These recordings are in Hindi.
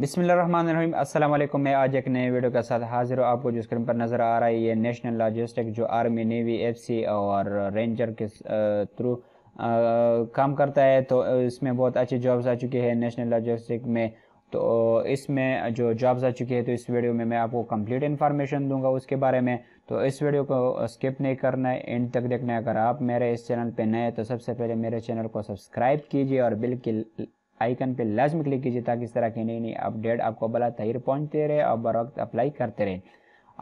बिसमीम असल मैं आज एक नए वीडियो के साथ हाजिर हूँ आपको जो स्क्रीन पर नज़र आ रहा है ये नेशनल लॉजिस्टिक जो आर्मी नेवी एफसी और रेंजर के थ्रू काम करता है तो इसमें बहुत अच्छी जॉब्स आ चुकी है नेशनल लॉजिस्टिक में तो इसमें जो जॉब्स आ चुकी है तो इस वीडियो में मैं आपको कम्प्लीट इन्फॉर्मेशन दूंगा उसके बारे में तो इस वीडियो को स्किप नहीं करना है एंड तक देखना है अगर आप मेरे इस चैनल पर नए हैं तो सबसे पहले मेरे चैनल को सब्सक्राइब कीजिए और बिल्कुल आइकन पे लाजम क्लिक कीजिए ताकि इस तरह की नई नई अपडेट आपको बला तहिर पहुँचते रहे और बर वक्त अप्लाई करते रहे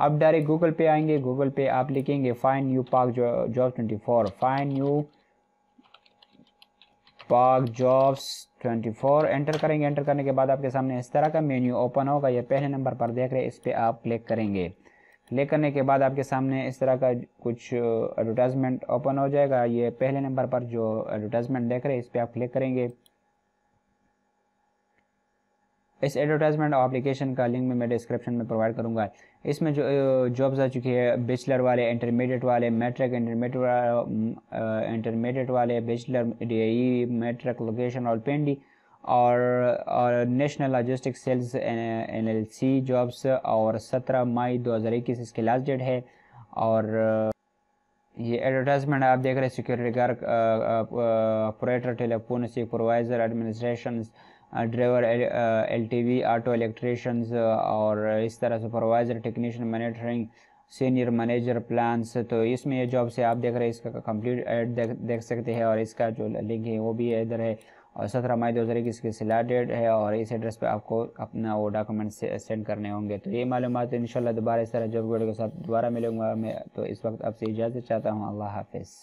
आप डायरेक्ट गूगल पे आएंगे गूगल पे आप लिखेंगे fine new Pak job twenty four fine new Pak jobs 24 enter करेंगे एंटर करने के बाद आपके सामने इस तरह का मेन्यू ओपन होगा यह पहले नंबर पर देख रहे हैं इस पर आप क्लिक करेंगे क्लिक करने के बाद आपके सामने इस तरह का कुछ एडवर्टाइजमेंट ओपन हो जाएगा ये पहले नंबर पर जो एडवर्टाइजमेंट देख रहे हैं इस पर आप क्लिक करेंगे इस एडवर्टाइजमेंट एप्लीकेशन का लिंक में मैं डिस्क्रिप्शन में प्रोवाइड करूँगा इसमें जो जॉब्स आ चुकी है बेचलर वाले इंटरमीडिएट वाले मैट्रिक इंटरमीडिएट वाले इंटरमीडिएट वाले बेचलर डी मैट्रिक लोकेशन और पेंडी और और national logistic sales N L C jobs और सत्रह मई दो हज़ार इक्कीस इसकी लास्ट डेट है और ये एडवर्टाइजमेंट आप देख रहे हैं security guard operator telephone supervisor administration driver L T V auto electrician और इस तरह supervisor technician monitoring senior manager plans तो इसमें ये जॉब से आप देख रहे हैं इसका कंप्लीट एड देख, देख सकते हैं और इसका जो लिंक है वो भी इधर है और सत्रह मई दो हज़ार इक्कीस की सिला डेट है और इस एड्रेस पे आपको अपना वो डॉक्यूमेंट से, सेंड करने होंगे तो ये मालूम है इन दोबारा इस तरह जॉब वीडियो के साथ दोबारा मिलूंगा मैं तो इस वक्त आपसे इजाज़त चाहता हूँ अल्लाह हाफिज़